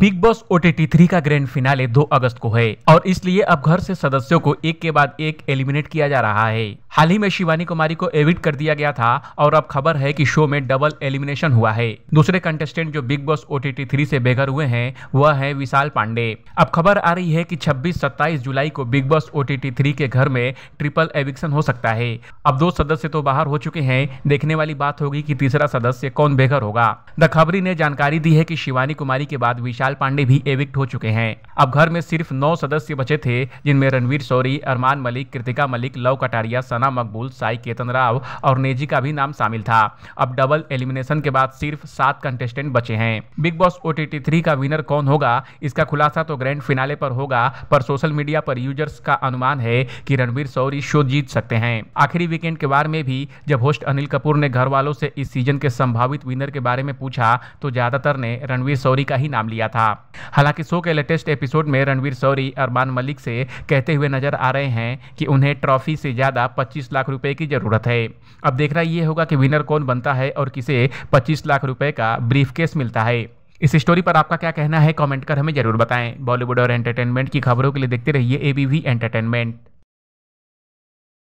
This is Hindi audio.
बिग बॉस ओ टी थ्री का ग्रैंड फिनाले 2 अगस्त को है और इसलिए अब घर से सदस्यों को एक के बाद एक एलिमिनेट किया जा रहा है हाल ही में शिवानी कुमारी को एविट कर दिया गया था और अब खबर है कि शो में डबल एलिमिनेशन हुआ है दूसरे कंटेस्टेंट जो Bigg Boss O T three से बेघर हुए हैं वह है विशाल पांडे अब खबर आ रही है कि 26-27 जुलाई को Bigg Boss O T three के घर में ट्रिपल एविक्शन हो सकता है अब दो सदस्य तो बाहर हो चुके हैं देखने वाली बात होगी की तीसरा सदस्य कौन बेघर होगा द खबरी ने जानकारी दी है की शिवानी कुमारी के बाद विशाल पांडे भी एविक्ट हो चुके हैं अब घर में सिर्फ नौ सदस्य बचे थे जिनमें रणवीर सौरी अरमान मलिक कृतिका मलिक लव कटारिया राणा मकबूल साई केतन राव और नेजी का भी नाम शामिल था अब डबल एलिमिनेशन के बाद सिर्फ सात कंटेस्टेंट बचे हैं बिग बॉस ओ टी का विनर कौन होगा इसका खुलासा तो ग्रैंड फिनाले पर होगा पर सोशल मीडिया पर यूजर्स का अनुमान है कि रणवीर शौरी शो जीत सकते हैं आखिरी वीकेंड के बार में भी जब होस्ट अनिल कपूर ने घर वालों से इस सीजन के संभावित विनर के बारे में पूछा तो ज्यादातर ने रणवीर शौरी का ही नाम लिया था हालांकि शो के लेटेस्ट एपिसोड में रणवीर शौरी अरबान मलिक से कहते हुए नजर आ रहे हैं कि उन्हें ट्रॉफी से ज्यादा पच्चीस लाख रुपए की ज़रूरत है अब देखना ये होगा कि विनर कौन बनता है और किसे पच्चीस लाख रुपये का ब्रीफ केस मिलता है इस स्टोरी पर आपका क्या कहना है कमेंट कर हमें जरूर बताएं बॉलीवुड और एंटरटेनमेंट की खबरों के लिए देखते रहिए एबीवी एंटरटेनमेंट